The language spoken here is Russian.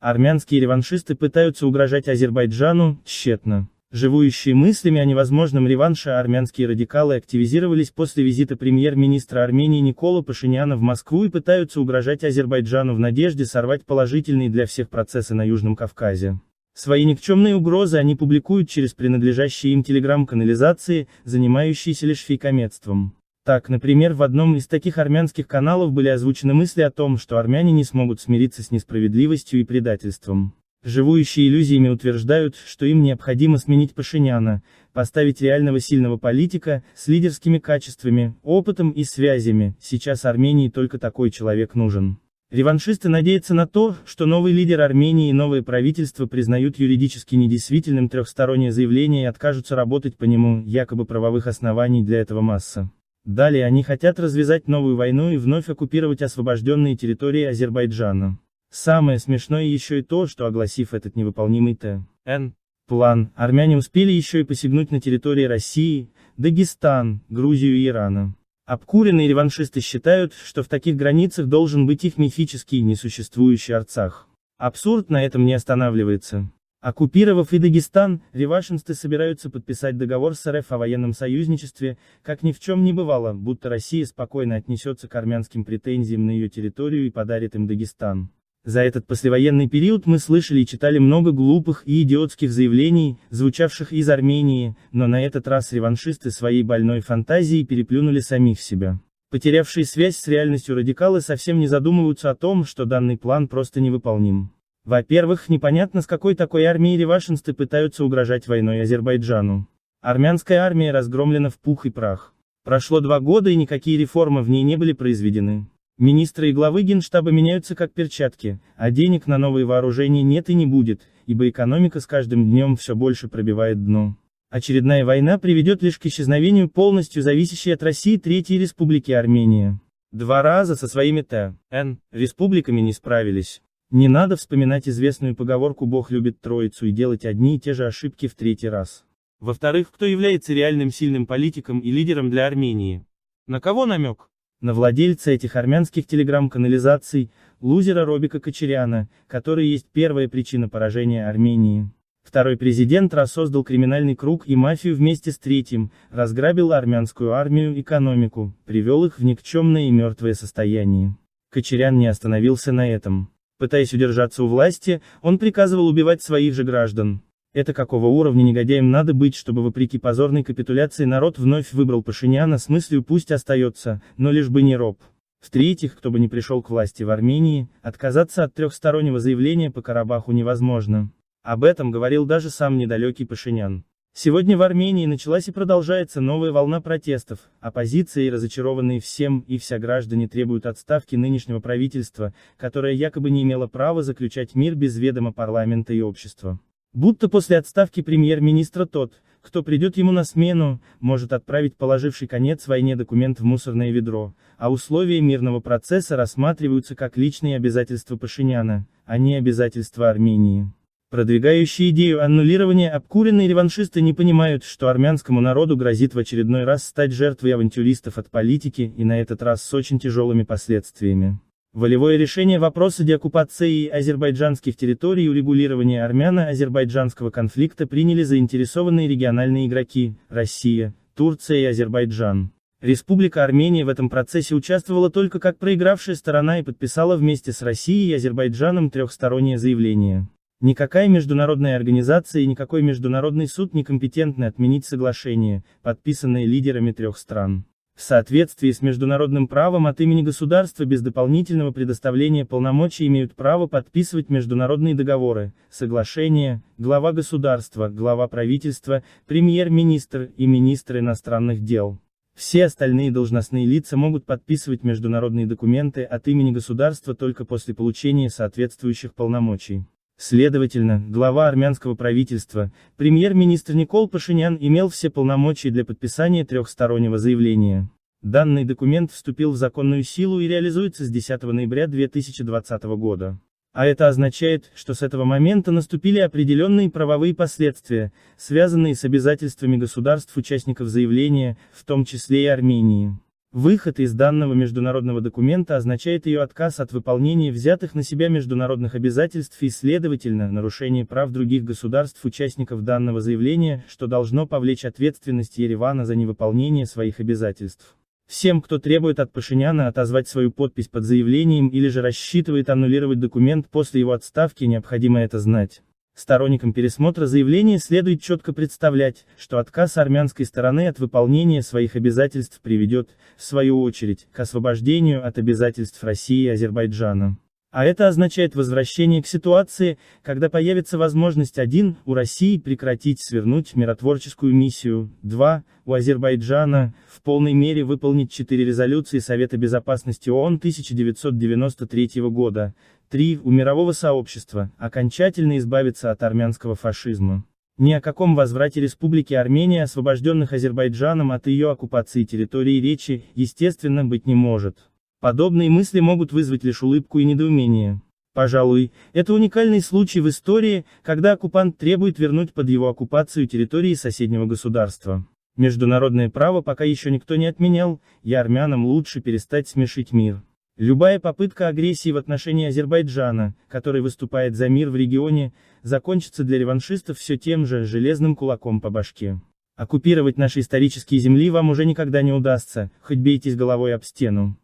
Армянские реваншисты пытаются угрожать Азербайджану, тщетно. Живующие мыслями о невозможном реванше армянские радикалы активизировались после визита премьер-министра Армении Никола Пашиняна в Москву и пытаются угрожать Азербайджану в надежде сорвать положительные для всех процессы на Южном Кавказе. Свои никчемные угрозы они публикуют через принадлежащие им телеграм-канализации, занимающиеся лишь фейкометством. Так, например, в одном из таких армянских каналов были озвучены мысли о том, что армяне не смогут смириться с несправедливостью и предательством. Живущие иллюзиями утверждают, что им необходимо сменить Пашиняна, поставить реального сильного политика, с лидерскими качествами, опытом и связями, сейчас Армении только такой человек нужен. Реваншисты надеются на то, что новый лидер Армении и новое правительство признают юридически недействительным трехстороннее заявление и откажутся работать по нему, якобы правовых оснований для этого масса. Далее они хотят развязать новую войну и вновь оккупировать освобожденные территории Азербайджана. Самое смешное еще и то, что огласив этот невыполнимый Т.Н. план, армяне успели еще и посягнуть на территории России, Дагестан, Грузию и Ирана. Обкуренные реваншисты считают, что в таких границах должен быть их мифический несуществующий Арцах. Абсурд на этом не останавливается. Оккупировав и Дагестан, реваншисты собираются подписать договор с РФ о военном союзничестве, как ни в чем не бывало, будто Россия спокойно отнесется к армянским претензиям на ее территорию и подарит им Дагестан. За этот послевоенный период мы слышали и читали много глупых и идиотских заявлений, звучавших из Армении, но на этот раз реваншисты своей больной фантазией переплюнули самих себя. Потерявшие связь с реальностью радикалы совсем не задумываются о том, что данный план просто невыполним. Во-первых, непонятно с какой такой армией ревашинсты пытаются угрожать войной Азербайджану. Армянская армия разгромлена в пух и прах. Прошло два года и никакие реформы в ней не были произведены. Министры и главы генштаба меняются как перчатки, а денег на новые вооружения нет и не будет, ибо экономика с каждым днем все больше пробивает дно. Очередная война приведет лишь к исчезновению полностью зависящей от России Третьей Республики Армения. Два раза со своими ТН республиками не справились. Не надо вспоминать известную поговорку «Бог любит троицу» и делать одни и те же ошибки в третий раз. Во-вторых, кто является реальным сильным политиком и лидером для Армении? На кого намек? На владельца этих армянских телеграм-канализаций, лузера Робика Кочеряна, который есть первая причина поражения Армении. Второй президент рассоздал криминальный круг и мафию вместе с третьим, разграбил армянскую армию, и экономику, привел их в никчемное и мертвое состояние. Кочерян не остановился на этом. Пытаясь удержаться у власти, он приказывал убивать своих же граждан. Это какого уровня негодяем надо быть, чтобы вопреки позорной капитуляции народ вновь выбрал Пашиняна с мыслью пусть остается, но лишь бы не роб. В-третьих, кто бы ни пришел к власти в Армении, отказаться от трехстороннего заявления по Карабаху невозможно. Об этом говорил даже сам недалекий Пашинян. Сегодня в Армении началась и продолжается новая волна протестов, оппозиция и разочарованные всем и вся граждане требуют отставки нынешнего правительства, которое якобы не имело права заключать мир без ведома парламента и общества. Будто после отставки премьер-министра тот, кто придет ему на смену, может отправить положивший конец войне документ в мусорное ведро, а условия мирного процесса рассматриваются как личные обязательства Пашиняна, а не обязательства Армении. Продвигающие идею аннулирования обкуренные реваншисты не понимают, что армянскому народу грозит в очередной раз стать жертвой авантюристов от политики и на этот раз с очень тяжелыми последствиями. Волевое решение вопроса деоккупации азербайджанских территорий и урегулирования армяно-азербайджанского конфликта приняли заинтересованные региональные игроки – Россия, Турция и Азербайджан. Республика Армения в этом процессе участвовала только как проигравшая сторона и подписала вместе с Россией и Азербайджаном трехстороннее заявление. Никакая международная организация и никакой международный суд не компетентны отменить соглашение, подписанное лидерами трех стран. В соответствии с международным правом от имени государства без дополнительного предоставления полномочий имеют право подписывать международные договоры, соглашения, глава государства, глава правительства, премьер-министр и министр иностранных дел. Все остальные должностные лица могут подписывать международные документы от имени государства только после получения соответствующих полномочий. Следовательно, глава армянского правительства, премьер-министр Никол Пашинян имел все полномочия для подписания трехстороннего заявления. Данный документ вступил в законную силу и реализуется с 10 ноября 2020 года. А это означает, что с этого момента наступили определенные правовые последствия, связанные с обязательствами государств-участников заявления, в том числе и Армении. Выход из данного международного документа означает ее отказ от выполнения взятых на себя международных обязательств и, следовательно, нарушение прав других государств-участников данного заявления, что должно повлечь ответственность Еревана за невыполнение своих обязательств. Всем, кто требует от Пашиняна отозвать свою подпись под заявлением или же рассчитывает аннулировать документ после его отставки, необходимо это знать. Сторонникам пересмотра заявления следует четко представлять, что отказ армянской стороны от выполнения своих обязательств приведет, в свою очередь, к освобождению от обязательств России и Азербайджана. А это означает возвращение к ситуации, когда появится возможность 1. У России прекратить свернуть миротворческую миссию, 2. У Азербайджана, в полной мере выполнить 4 резолюции Совета Безопасности ООН 1993 года, 3. У мирового сообщества, окончательно избавиться от армянского фашизма. Ни о каком возврате Республики Армения, освобожденных Азербайджаном от ее оккупации территории речи, естественно, быть не может. Подобные мысли могут вызвать лишь улыбку и недоумение. Пожалуй, это уникальный случай в истории, когда оккупант требует вернуть под его оккупацию территории соседнего государства. Международное право пока еще никто не отменял, и армянам лучше перестать смешить мир. Любая попытка агрессии в отношении Азербайджана, который выступает за мир в регионе, закончится для реваншистов все тем же железным кулаком по башке. Оккупировать наши исторические земли вам уже никогда не удастся, хоть бейтесь головой об стену.